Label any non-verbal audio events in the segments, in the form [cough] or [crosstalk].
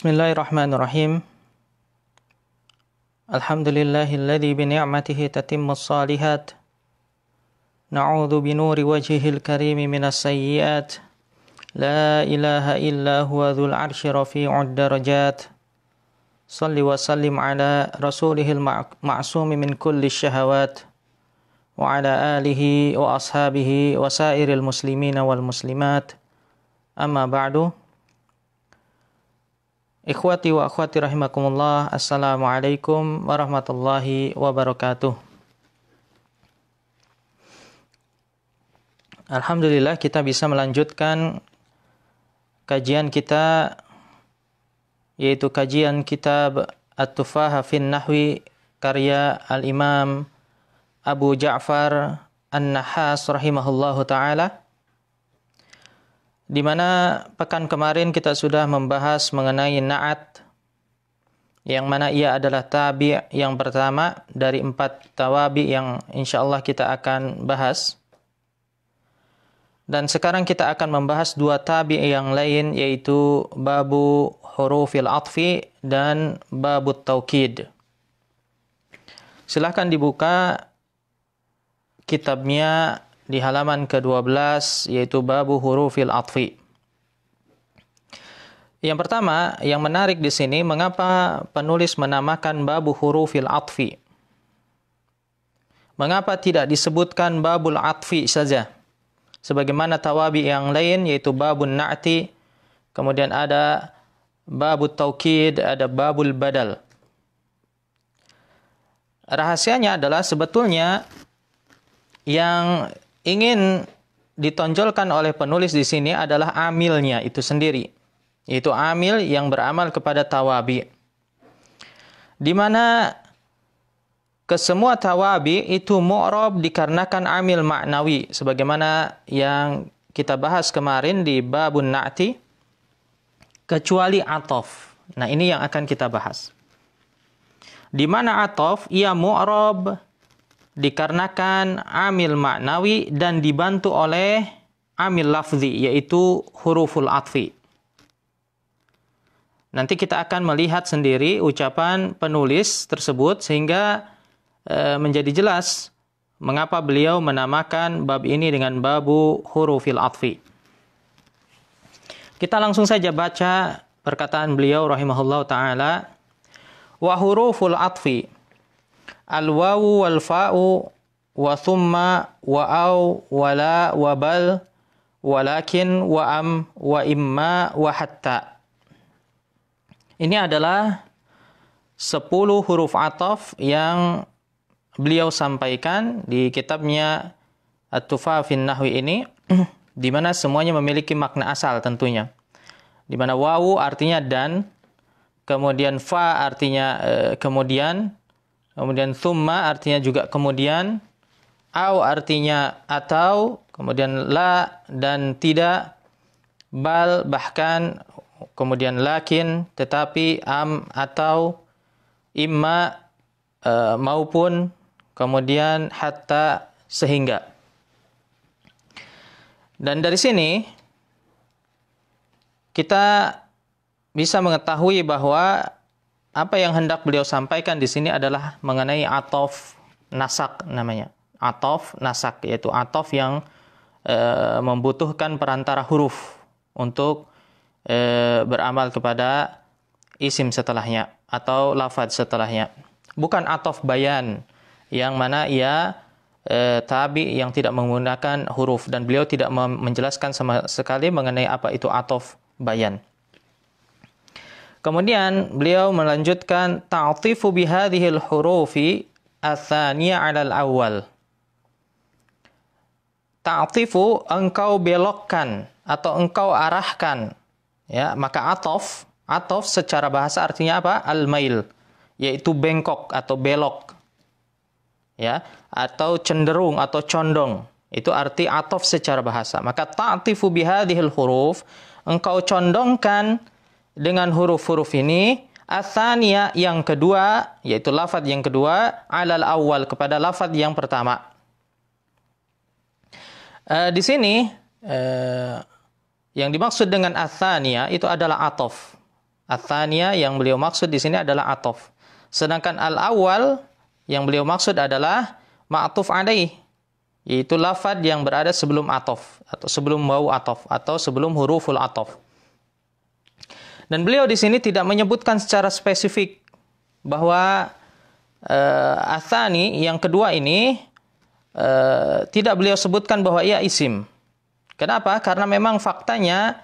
بسم الله الرحمن الرحيم الحمد لله الذي بنعمته تتم الصالحات نعوذ بنور وجهه الكريم من السيئات لا إله إلا هو ذو العرش رفيع الدرجات صل وسلم على رسوله المعصوم من كل الشهوات وعلى آله وأصحابه وسائر المسلمين والمسلمات أما بعد Ikhwati wa akhwati rahimakumullah. Assalamualaikum warahmatullahi wabarakatuh. Alhamdulillah kita bisa melanjutkan kajian kita yaitu kajian kitab At-Tufaha fin Nahwi karya Al-Imam Abu Ja'far An-Nahas rahimahullahu taala di mana pekan kemarin kita sudah membahas mengenai naat yang mana ia adalah tabi yang pertama dari empat tawabi yang insya Allah kita akan bahas. Dan sekarang kita akan membahas dua tabi yang lain yaitu babu hurufil atfi dan babu taukid. Silahkan dibuka kitabnya di halaman ke-12 yaitu babu hurufil atfi. Yang pertama, yang menarik di sini mengapa penulis menamakan babu hurufil atfi? Mengapa tidak disebutkan babul atfi saja? Sebagaimana tawabi yang lain yaitu babun na'ti, kemudian ada babu taukid, ada babul badal. Rahasianya adalah sebetulnya yang ingin ditonjolkan oleh penulis di sini adalah amilnya itu sendiri, yaitu amil yang beramal kepada tawabi. Di mana kesemua tawabi itu mu'rob dikarenakan amil maknawi sebagaimana yang kita bahas kemarin di babun na'ti kecuali atof. Nah, ini yang akan kita bahas. Di mana atof ia mu'rob, dikarenakan amil maknawi dan dibantu oleh amil lafzi yaitu huruful atfi. Nanti kita akan melihat sendiri ucapan penulis tersebut sehingga e, menjadi jelas mengapa beliau menamakan bab ini dengan babu hurufil atfi. Kita langsung saja baca perkataan beliau rahimahullah taala wa huruful atfi al wawu wal fa'u wa thumma wa au wa la wa bal walakin wa am wa imma wa hatta. Ini adalah 10 huruf ataf yang beliau sampaikan di kitabnya At-Tufa fin Nahwi ini [clears throat] di mana semuanya memiliki makna asal tentunya. Di mana wawu artinya dan, kemudian fa artinya eh, kemudian, Kemudian summa artinya juga kemudian, au artinya atau, kemudian la dan tidak, bal bahkan, kemudian lakin, tetapi am atau, imma e, maupun, kemudian hatta sehingga. Dan dari sini kita bisa mengetahui bahwa apa yang hendak beliau sampaikan di sini adalah mengenai atof nasak namanya. Atof nasak yaitu atof yang e, membutuhkan perantara huruf untuk e, beramal kepada isim setelahnya atau lafadz setelahnya. Bukan atof bayan yang mana ia e, tabi yang tidak menggunakan huruf dan beliau tidak menjelaskan sama sekali mengenai apa itu atof bayan. Kemudian beliau melanjutkan ta'tifu bihadhil hurufi asaniya alal awal. Ta'tifu engkau belokkan atau engkau arahkan. Ya, maka atof, atof secara bahasa artinya apa? Al-mail, yaitu bengkok atau belok. Ya, atau cenderung atau condong. Itu arti atof secara bahasa. Maka ta'tifu bihadhil huruf engkau condongkan dengan huruf-huruf ini. asania yang kedua, yaitu lafadz yang kedua, alal awal kepada lafadz yang pertama. E, di sini, e, yang dimaksud dengan asania itu adalah atof. asania yang beliau maksud di sini adalah atof. Sedangkan al awal yang beliau maksud adalah maatuf alaih, yaitu lafadz yang berada sebelum atof, atau sebelum bau atof, atau sebelum huruful atof. Dan beliau di sini tidak menyebutkan secara spesifik bahwa uh, Athani yang kedua ini uh, tidak beliau sebutkan bahwa ia isim. Kenapa? Karena memang faktanya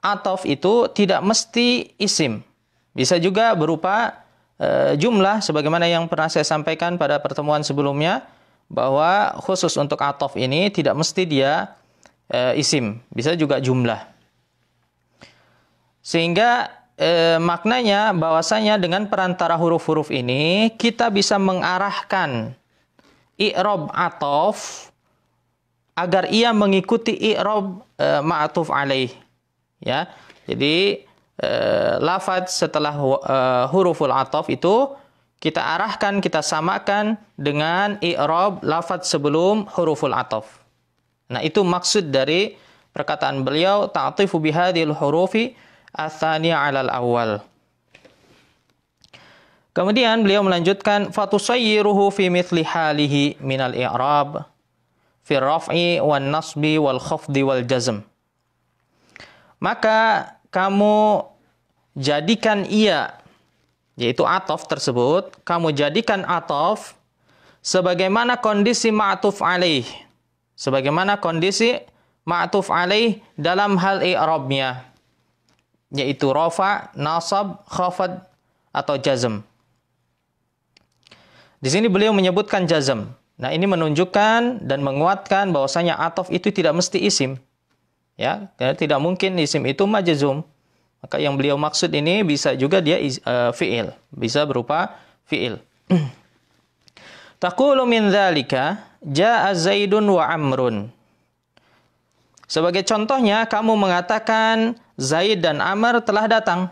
atof itu tidak mesti isim. Bisa juga berupa e, jumlah sebagaimana yang pernah saya sampaikan pada pertemuan sebelumnya bahwa khusus untuk atof ini tidak mesti dia e, isim, bisa juga jumlah. Sehingga eh, maknanya bahwasanya dengan perantara huruf-huruf ini kita bisa mengarahkan i'rab atof agar ia mengikuti i'rab eh, ma'tuf alaih. Ya. Jadi eh, lafaz setelah eh, huruful atof itu kita arahkan, kita samakan dengan i'rab lafaz sebelum huruful atof. Nah, itu maksud dari perkataan beliau ta'tifu bihadhil hurufi asani alal awal. Kemudian beliau melanjutkan fatusayyiruhu fi mithli halihi al i'rab fi raf'i wan nasbi wal khafdi wal jazm. Maka kamu jadikan ia yaitu atof tersebut kamu jadikan atof sebagaimana kondisi ma'tuf alaih sebagaimana kondisi ma'tuf alaih dalam hal i'rabnya yaitu rofa, nasab, khafad, atau jazm. Di sini beliau menyebutkan jazm. Nah, ini menunjukkan dan menguatkan bahwasanya atof itu tidak mesti isim. Ya, karena tidak mungkin isim itu majazum Maka yang beliau maksud ini bisa juga dia uh, fi'il, bisa berupa fi'il. [clears throat] Taqulu min dzalika jaa Zaidun wa Amrun. Sebagai contohnya kamu mengatakan Zaid dan Amr telah datang.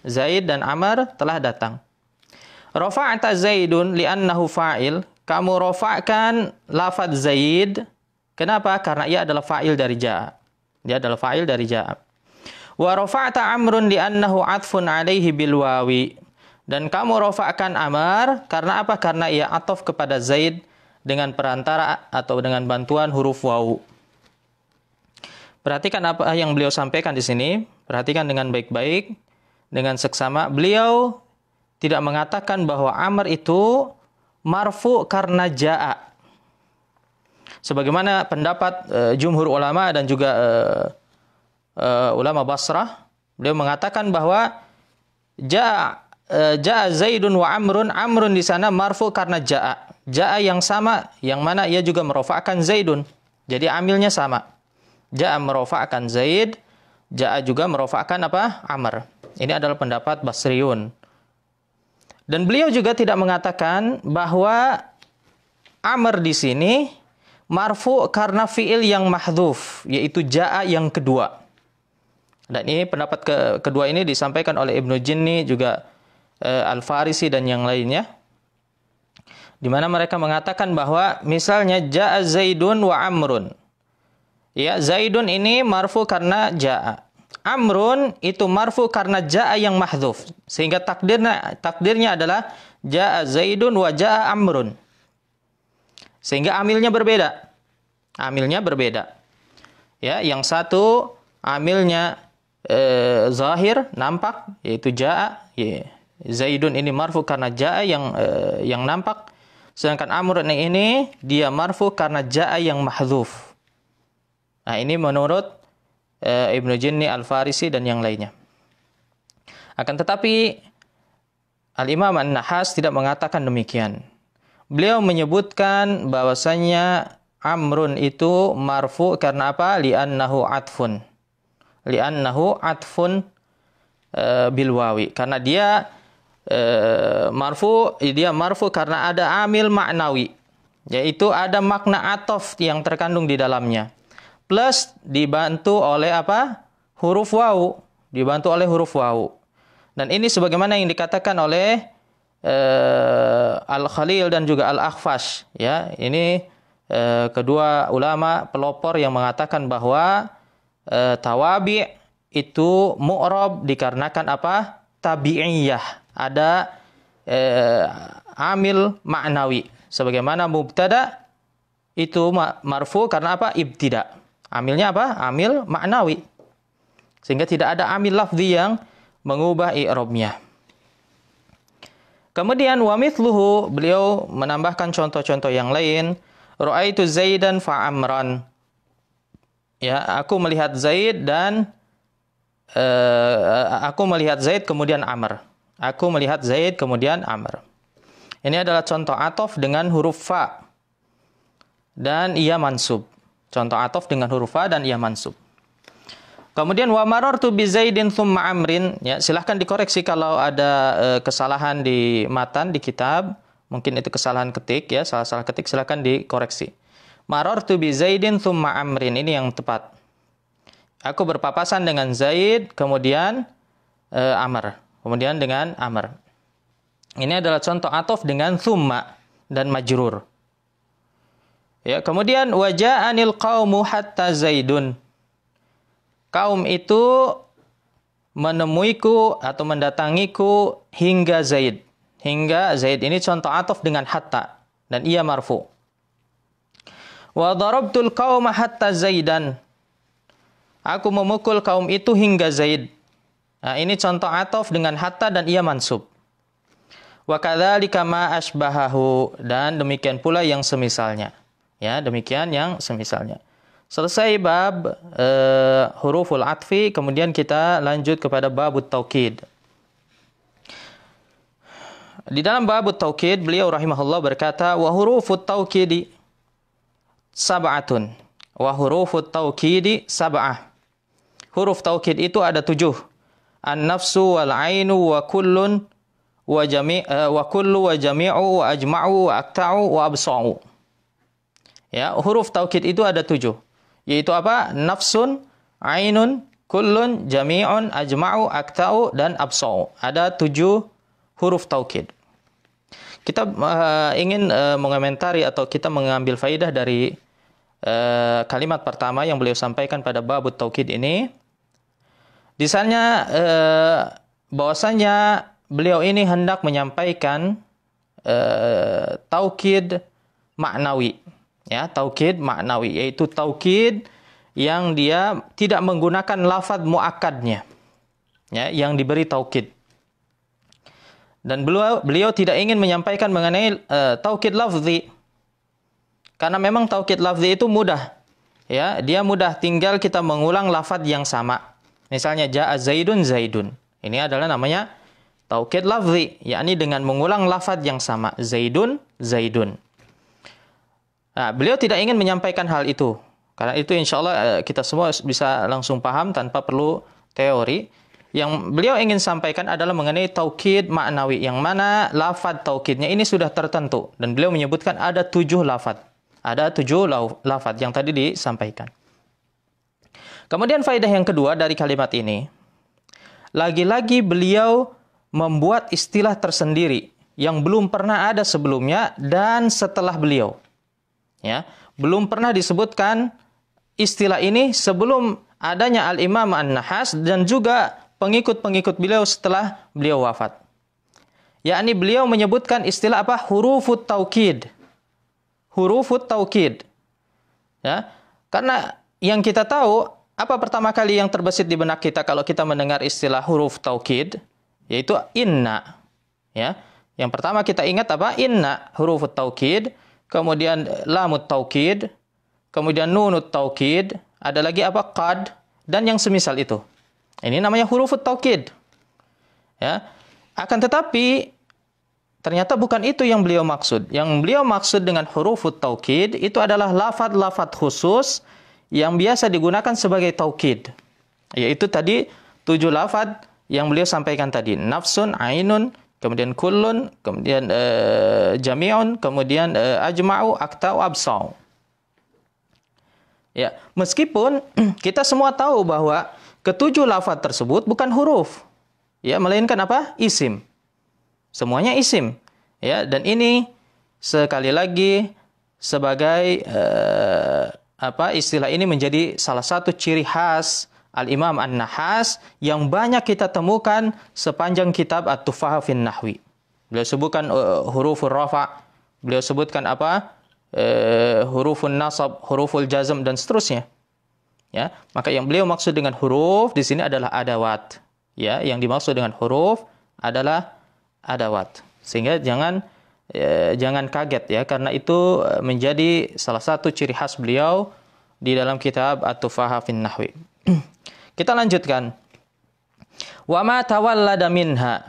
Zaid dan Amr telah datang. Rafa'ta Zaidun li'annahu fa'il. Kamu rafa'kan lafad Zaid. Kenapa? Karena ia adalah fa'il dari ja'a. Dia adalah fa'il dari ja'a. Wa rafa'ta Amrun li'annahu atfun alaihi bil Dan kamu rafa'kan Amr karena apa? Karena ia atof kepada Zaid dengan perantara atau dengan bantuan huruf wawu. Perhatikan apa yang beliau sampaikan di sini, perhatikan dengan baik-baik, dengan seksama. Beliau tidak mengatakan bahwa Amr itu marfu karena ja'a. Sebagaimana pendapat e, jumhur ulama dan juga e, e, ulama Basrah, beliau mengatakan bahwa ja'a e, ja'a Zaidun wa Amrun, Amrun di sana marfu karena ja'a. Ja'a yang sama, yang mana ia juga merofakkan Zaidun. Jadi amilnya sama. Ja'a merofakkan Zaid, Ja'a juga merofakkan apa? Amr. Ini adalah pendapat Basriun. Dan beliau juga tidak mengatakan bahwa Amr di sini marfu karena fiil yang mahduf, yaitu ja'a yang kedua. Dan ini pendapat ke kedua ini disampaikan oleh Ibnu Jinni juga e, Al-Farisi dan yang lainnya. Di mana mereka mengatakan bahwa misalnya ja'a Zaidun wa Amrun. Ya, Zaidun ini marfu karena ja'a. Amrun itu marfu karena ja'a yang mahdhuf. Sehingga takdirnya takdirnya adalah ja'a Zaidun wa ja'a Amrun. Sehingga amilnya berbeda. Amilnya berbeda. Ya, yang satu amilnya e, zahir nampak yaitu ja'a ya. Zaidun ini marfu karena ja'a yang e, yang nampak. Sedangkan Amrun ini dia marfu karena ja'a yang mahdhuf. Nah, ini menurut e, Ibnu Jinni Al-Farisi dan yang lainnya. Akan tetapi Al-Imam An-Nahas tidak mengatakan demikian. Beliau menyebutkan bahwasanya amrun itu marfu karena apa? Li'annahu atfun. Li'annahu atfun e, eh, bilwawi. Karena dia e, marfu, dia marfu karena ada amil maknawi. Yaitu ada makna atof yang terkandung di dalamnya plus dibantu oleh apa? huruf wau, dibantu oleh huruf wau. Dan ini sebagaimana yang dikatakan oleh uh, Al-Khalil dan juga al Akhfas, ya. Ini uh, kedua ulama pelopor yang mengatakan bahwa uh, tawabi itu mu'rob dikarenakan apa? tabi'iyah. Ada uh, amil maknawi sebagaimana mubtada itu marfu karena apa ibtida Amilnya apa? Amil maknawi. Sehingga tidak ada amil lafzi yang mengubah i'rabnya. Kemudian wa mithluhu beliau menambahkan contoh-contoh yang lain. Ra'aitu Zaidan fa Amran. Ya, aku melihat Zaid dan uh, aku melihat Zaid kemudian Amr. Aku melihat Zaid kemudian Amr. Ini adalah contoh atof dengan huruf fa. Dan ia mansub. Contoh atof dengan huruf fa dan ia mansub. Kemudian wa marartu bi Zaidin thumma amrin ya silahkan dikoreksi kalau ada e, kesalahan di matan di kitab mungkin itu kesalahan ketik ya salah-salah ketik silahkan dikoreksi. Marartu bi Zaidin thumma amrin ini yang tepat. Aku berpapasan dengan Zaid kemudian e, Amr kemudian dengan Amr. Ini adalah contoh atof dengan thumma dan majrur. Ya, kemudian waja'anil qaumu hatta Zaidun. Kaum itu menemuiku atau mendatangiku hingga Zaid. Hingga Zaid ini contoh atof dengan hatta dan ia marfu. Wa darabtul qauma hatta Zaidan. Aku memukul kaum itu hingga Zaid. Nah, ini contoh atof dengan hatta dan ia mansub. Wa kadzalika ma asbahahu dan demikian pula yang semisalnya. Ya, demikian yang semisalnya. Selesai bab e, huruful atfi, kemudian kita lanjut kepada bab taukid. Di dalam bab taukid beliau rahimahullah berkata wa hurufut taukidi sab'atun wa hurufut taukidi sab'ah. Huruf taukid itu ada tujuh. An-nafsu wal ainu wa kullun wa jami' eh, wa kullu wa jami'u wa ajma'u wa akta'u wa absa'u. Ya, huruf taukid itu ada tujuh. Yaitu apa? Nafsun, ainun, kullun, jami'un, ajma'u, akta'u, dan absa'u. Ada tujuh huruf taukid. Kita uh, ingin uh, mengomentari atau kita mengambil faidah dari uh, kalimat pertama yang beliau sampaikan pada babut taukid ini. Di uh, bahwasanya beliau ini hendak menyampaikan uh, taukid maknawi Ya, taukid maknawi yaitu taukid yang dia tidak menggunakan lafadz muakadnya, Ya, yang diberi taukid. Dan beliau beliau tidak ingin menyampaikan mengenai uh, e, taukid lafzi. Karena memang taukid lafzi itu mudah. Ya, dia mudah tinggal kita mengulang lafadz yang sama. Misalnya jaa Zaidun Zaidun. Ini adalah namanya taukid lafzi, yakni dengan mengulang lafadz yang sama Zaidun Zaidun. Nah, beliau tidak ingin menyampaikan hal itu. Karena itu insya Allah eh, kita semua bisa langsung paham tanpa perlu teori. Yang beliau ingin sampaikan adalah mengenai taukid maknawi. Yang mana lafad taukidnya ini sudah tertentu. Dan beliau menyebutkan ada tujuh lafad. Ada tujuh lafad yang tadi disampaikan. Kemudian faedah yang kedua dari kalimat ini. Lagi-lagi beliau membuat istilah tersendiri yang belum pernah ada sebelumnya dan setelah beliau. Ya, belum pernah disebutkan istilah ini sebelum adanya Al-Imam An-Nahas dan juga pengikut-pengikut beliau setelah beliau wafat. Yakni beliau menyebutkan istilah apa? Hurufut taukid. Hurufut taukid. Ya. Karena yang kita tahu apa pertama kali yang terbesit di benak kita kalau kita mendengar istilah huruf taukid yaitu inna. Ya. Yang pertama kita ingat apa? Inna huruf taukid kemudian lamut taukid, kemudian nunut taukid, ada lagi apa kad dan yang semisal itu. Ini namanya huruf taukid. Ya. Akan tetapi ternyata bukan itu yang beliau maksud. Yang beliau maksud dengan huruf taukid itu adalah lafat-lafat khusus yang biasa digunakan sebagai taukid. Yaitu tadi tujuh lafat yang beliau sampaikan tadi. Nafsun, ainun, kemudian kullun, kemudian uh, jami'un, kemudian uh, ajma'u, akta'u, absa'u. Ya, meskipun [clears throat] kita semua tahu bahwa ketujuh lafaz tersebut bukan huruf. Ya, melainkan apa? Isim. Semuanya isim. Ya, dan ini sekali lagi sebagai uh, apa istilah ini menjadi salah satu ciri khas Al-Imam An-Nahas yang banyak kita temukan sepanjang kitab at tufaha fin Nahwi. Beliau sebutkan uh, huruf rafa, beliau sebutkan apa? Uh, nasab, huruf jazm dan seterusnya. Ya, maka yang beliau maksud dengan huruf di sini adalah adawat. Ya, yang dimaksud dengan huruf adalah adawat. Sehingga jangan uh, jangan kaget ya karena itu uh, menjadi salah satu ciri khas beliau di dalam kitab at tufaha fin Nahwi. Kita lanjutkan. Wa ma tawallada minha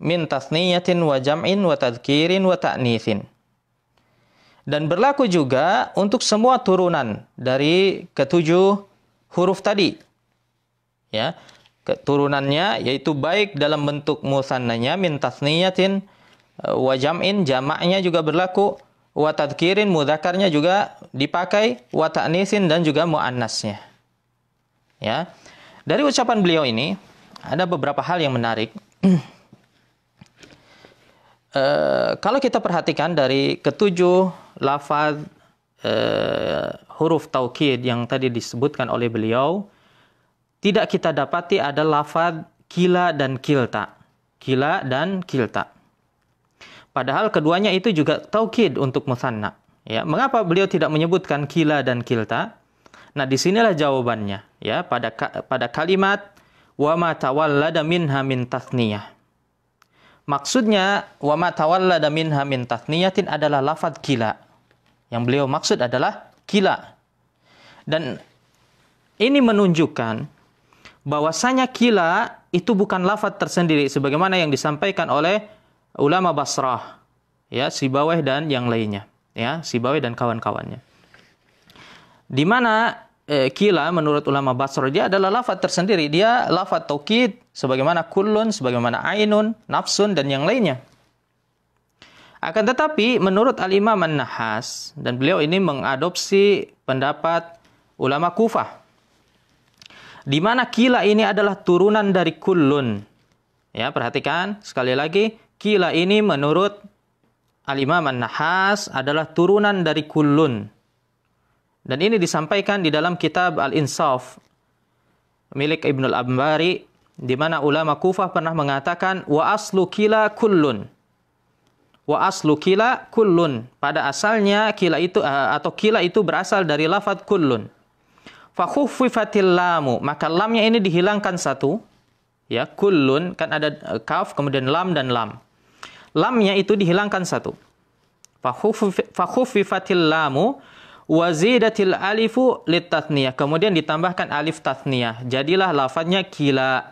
min tasniyatin wa jam'in wa tadhkirin wa ta'nitsin. Dan berlaku juga untuk semua turunan dari ketujuh huruf tadi. Ya, keturunannya yaitu baik dalam bentuk musannanya min tasniyatin e, wa jam'in jamaknya juga berlaku wa tadhkirin mudzakarnya juga dipakai wa ta'nitsin dan juga muannasnya. Ya. Dari ucapan beliau ini ada beberapa hal yang menarik. e, [clears throat] kalau kita perhatikan dari ketujuh lafaz e, huruf taukid yang tadi disebutkan oleh beliau, tidak kita dapati ada lafaz kila dan kilta. Kila dan kilta. Padahal keduanya itu juga taukid untuk musanna. Ya, mengapa beliau tidak menyebutkan kila dan kilta? Nah, disinilah jawabannya ya pada pada kalimat wa ma tawallada minha min tathniyah. Maksudnya wa ma tawallada minha min tathniyatin adalah lafaz kila. Yang beliau maksud adalah kila. Dan ini menunjukkan bahwasanya kila itu bukan lafaz tersendiri sebagaimana yang disampaikan oleh ulama Basrah ya Sibawaih dan yang lainnya ya Sibawaih dan kawan-kawannya. Di mana eh, kila menurut ulama Basra dia adalah lafaz tersendiri. Dia lafaz taukid sebagaimana kullun, sebagaimana ainun, nafsun dan yang lainnya. Akan tetapi menurut Al-Imam An-Nahas dan beliau ini mengadopsi pendapat ulama Kufah di mana kila ini adalah turunan dari kullun. Ya, perhatikan sekali lagi kila ini menurut Al-Imam An-Nahas adalah turunan dari kulun. Dan ini disampaikan di dalam kitab Al-Insaf milik Ibnu Al-Ambari di mana ulama Kufah pernah mengatakan wa aslu kila kullun. Wa aslu kila kullun. Pada asalnya kila itu eh, atau kila itu berasal dari lafaz kullun. Fa khuffifatil lamu, maka lamnya ini dihilangkan satu. Ya, kullun kan ada eh, kaf kemudian lam dan lam. Lamnya itu dihilangkan satu. Fa khuffifatil lamu Wazidatil alifu litathniyah. Kemudian ditambahkan alif tathniyah. Jadilah lafadnya kila.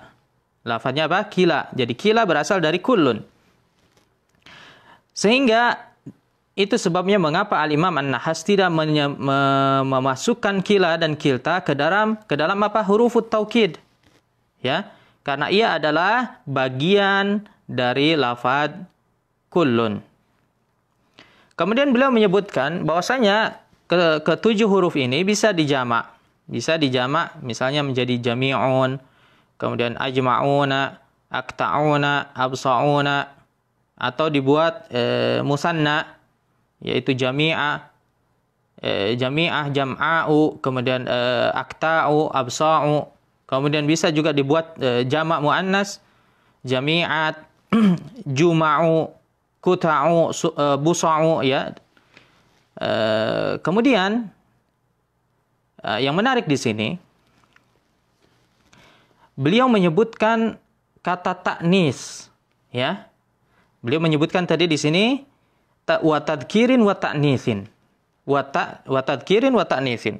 lafadnya apa? Kila. Jadi kila berasal dari kulun. Sehingga itu sebabnya mengapa Al-Imam An-Nahas tidak memasukkan kila dan kilta ke dalam ke dalam apa? huruf taukid. Ya. Karena ia adalah bagian dari lafad kulun. Kemudian beliau menyebutkan bahwasanya ke ketujuh huruf ini bisa dijamak. Bisa dijamak misalnya menjadi jami'un, kemudian ajma'una, akta'una, absa'una atau dibuat e, musanna yaitu jami'a e, jami'ah jam'a'u kemudian e, akta'u absa'u kemudian bisa juga dibuat e, jamak muannas jami'at [clears throat] juma'u kuta'u busa'u ya Eh, kemudian uh, yang menarik di sini beliau menyebutkan kata taknis ya beliau menyebutkan tadi di sini wa tadkirin wa ta'nisin wa ta [clears throat]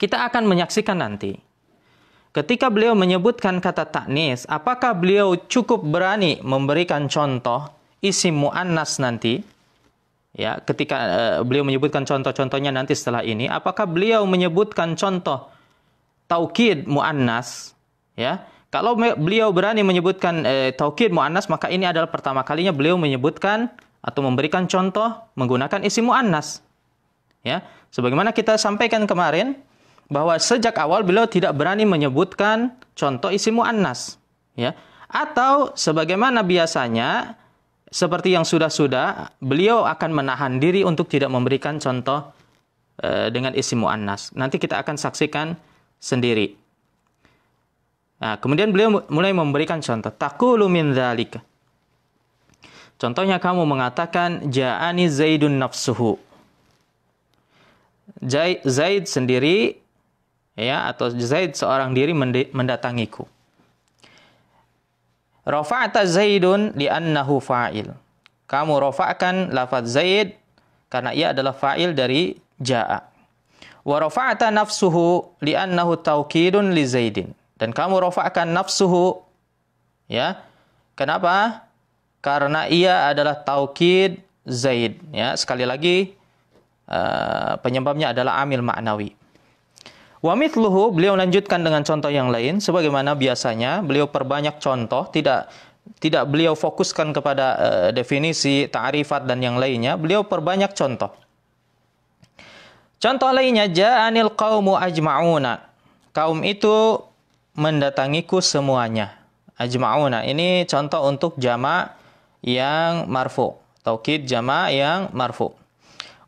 kita akan menyaksikan nanti ketika beliau menyebutkan kata taknis apakah beliau cukup berani memberikan contoh isi muannas nanti ya ketika uh, beliau menyebutkan contoh-contohnya nanti setelah ini apakah beliau menyebutkan contoh taukid muannas ya kalau beliau berani menyebutkan uh, taukid muannas maka ini adalah pertama kalinya beliau menyebutkan atau memberikan contoh menggunakan isim muannas ya sebagaimana kita sampaikan kemarin bahwa sejak awal beliau tidak berani menyebutkan contoh isim muannas ya atau sebagaimana biasanya seperti yang sudah-sudah, beliau akan menahan diri untuk tidak memberikan contoh e, dengan isi mu'annas. Nanti kita akan saksikan sendiri. Nah, kemudian beliau mulai memberikan contoh. Takulu min dhalika. Contohnya kamu mengatakan, Ja'ani Zaidun nafsuhu. Zaid sendiri ya atau Zaid seorang diri mendatangiku. Rafa'ta Zaidun li'annahu fa'il. Kamu rafa'kan lafaz Zaid karena ia adalah fa'il dari ja'a. Wa rafa'ta nafsuhu li'annahu taukidun li Zaidin. Dan kamu rafa'kan nafsuhu ya. Kenapa? Karena ia adalah taukid Zaid ya. Sekali lagi uh, penyebabnya adalah amil maknawi. Wamit luhu beliau lanjutkan dengan contoh yang lain sebagaimana biasanya beliau perbanyak contoh, tidak tidak beliau fokuskan kepada uh, definisi, ta'rifat dan yang lainnya, beliau perbanyak contoh. Contoh lainnya ja'anil qaumu ajma'una. Kaum itu mendatangiku semuanya. Ajma'una ini contoh untuk jama' yang marfu. Taukid jama' yang marfu.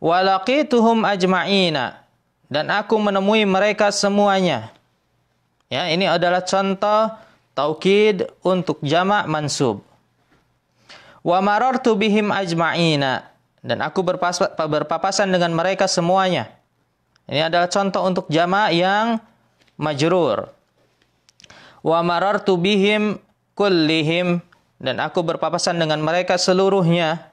Walaqituhum ajma'ina dan aku menemui mereka semuanya. Ya, ini adalah contoh taukid untuk jamak mansub. Wa marartu bihim ajma'ina dan aku berpapasan dengan mereka semuanya. Ini adalah contoh untuk jamak yang majrur. Wa marartu bihim kullihim dan aku berpapasan dengan mereka seluruhnya.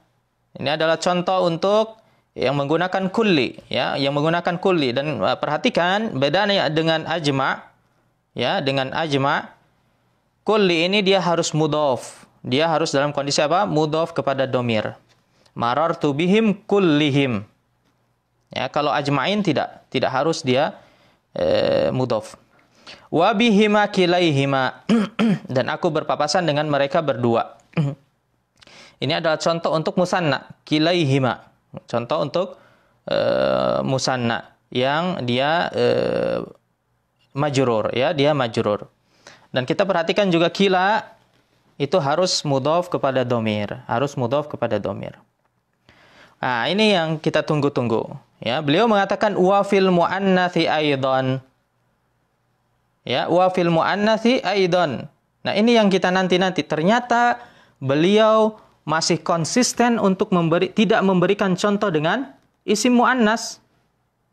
Ini adalah contoh untuk yang menggunakan kulli ya yang menggunakan kulli dan uh, perhatikan bedanya dengan ajma ya dengan ajma kulli ini dia harus mudhof dia harus dalam kondisi apa mudhof kepada domir marar tubihim kullihim ya kalau ajmain tidak tidak harus dia eh, mudhof wabihima kilaihima [clears throat] dan aku berpapasan dengan mereka berdua [clears throat] ini adalah contoh untuk musanna kilaihima Contoh untuk e, musanna yang dia e, eh, majurur ya, dia majurur. Dan kita perhatikan juga kila itu harus mudhof kepada domir, harus mudhof kepada domir. Nah, ini yang kita tunggu-tunggu. Ya, beliau mengatakan wa fil muannatsi aidon. Ya, wa fil muannatsi aidon. Nah, ini yang kita nanti-nanti. Ternyata beliau masih konsisten untuk memberi tidak memberikan contoh dengan isim muannas.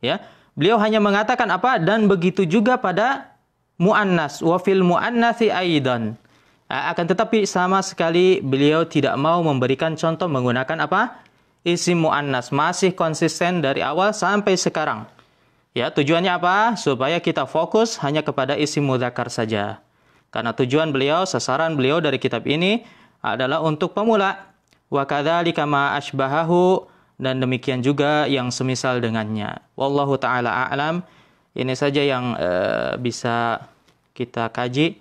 Ya. Beliau hanya mengatakan apa dan begitu juga pada muannas wa fil muannatsi aidan. Ya, akan tetapi sama sekali beliau tidak mau memberikan contoh menggunakan apa? Isim muannas masih konsisten dari awal sampai sekarang. Ya, tujuannya apa? Supaya kita fokus hanya kepada isim mudzakkar saja. Karena tujuan beliau, sasaran beliau dari kitab ini adalah untuk pemula. Wa kadzalika ma asbahahu dan demikian juga yang semisal dengannya. Wallahu taala a'lam. Ini saja yang uh, bisa kita kaji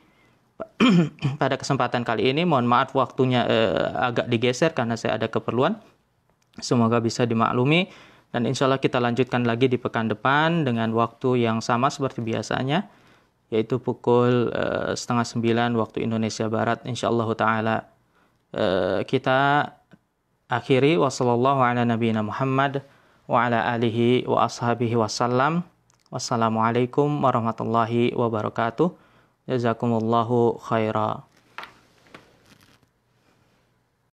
[clears throat] pada kesempatan kali ini. Mohon maaf waktunya uh, agak digeser karena saya ada keperluan. Semoga bisa dimaklumi dan insya Allah kita lanjutkan lagi di pekan depan dengan waktu yang sama seperti biasanya yaitu pukul uh, setengah sembilan waktu Indonesia Barat insya Allah taala Eh, kita akhiri wasallallahu ala nabiyina Muhammad wa ala alihi wa ashabihi wasallam. Wassalamualaikum warahmatullahi wabarakatuh. Jazakumullahu khairan.